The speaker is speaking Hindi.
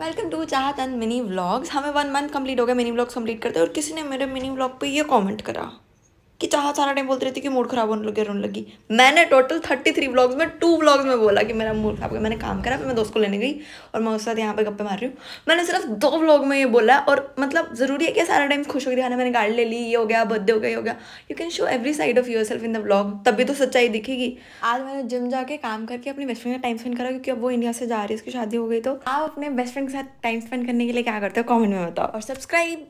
welcome to Chahat and mini vlogs हमें वन मंथ कंप्लीट हो गया मिनी व्लॉग्स कंप्लीट करते और किसी ने मेरे मिनी व्लॉग पे ये कमेंट करा कि चाह सारा टाइम बोलती रहती कि मूड खराब होने लगे रोने लगी मैंने टोटल थर्टी थ्री ब्लॉग्स में टू ब्लॉग्स में बोला कि मेरा मूड खराब गया मैंने काम करा फिर मैं दोस्त को लेने गई और मैं उस साथ यहाँ पे गप्पे मार रही हूँ मैंने सिर्फ दो ब्लॉग में ये बोला और मतलब ज़रूरी है कि सारा टाइम खुश हो गया मैंने गाड़ी ले ली ये हो गया बर्थडे हो गया ये हो गया you can show every side of yourself in the blog तभी तो सच्चाई दिखेगी आज मैंने जिम जाके काम करके अपनी बेस्ट फ्रेंड का टाइम स्पेंड करा क्योंकि अब वो इंडिया से जा रही है उसकी शादी हो गई तो आप अपने बेस्ट फ्रेंड के साथ टाइम स्पेंड करने के लिए क्या करते हो कॉमेंट में बताओ और सब्सक्राइब